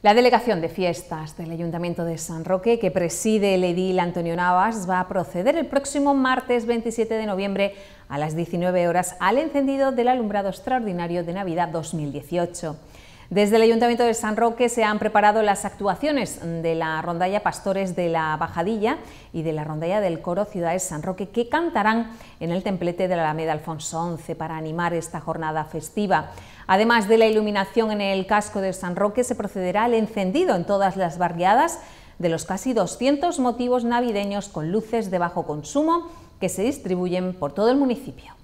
La delegación de fiestas del Ayuntamiento de San Roque, que preside el edil Antonio Navas, va a proceder el próximo martes 27 de noviembre a las 19 horas al encendido del alumbrado extraordinario de Navidad 2018. Desde el Ayuntamiento de San Roque se han preparado las actuaciones de la rondalla Pastores de la Bajadilla y de la rondalla del coro Ciudades San Roque que cantarán en el templete de la Alameda Alfonso XI para animar esta jornada festiva. Además de la iluminación en el casco de San Roque se procederá al encendido en todas las barriadas de los casi 200 motivos navideños con luces de bajo consumo que se distribuyen por todo el municipio.